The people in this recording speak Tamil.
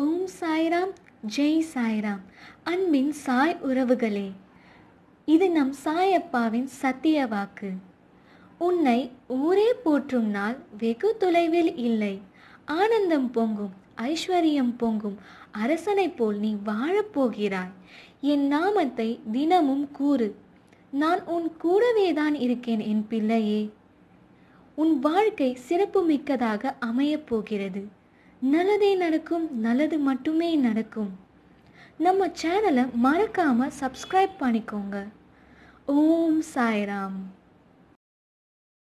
ஓம் சாய்ராம் ஜெய் சாய்ராம் அன்பின் சாய் உறவுகளே இது நம் சாயப்பாவின் சத்திய வாக்கு உன்னை ஊரே போற்றும் நாள் வெகு தொலைவில் இல்லை ஆனந்தம் பொங்கும் ஐஸ்வர்யம் பொங்கும் அரசனை போல் நீ வாழப்போகிறாய் என் நாமத்தை தினமும் கூறு நான் உன் கூடவே தான் இருக்கேன் என் பிள்ளையே உன் வாழ்க்கை சிறப்புமிக்கதாக அமையப் போகிறது நல்லதே நடக்கும் நல்லது மட்டுமே நடக்கும் நம்ம சேனலை மறக்காமல் சப்ஸ்கிரைப் பண்ணிக்கோங்க ஓம் சாய்ராம்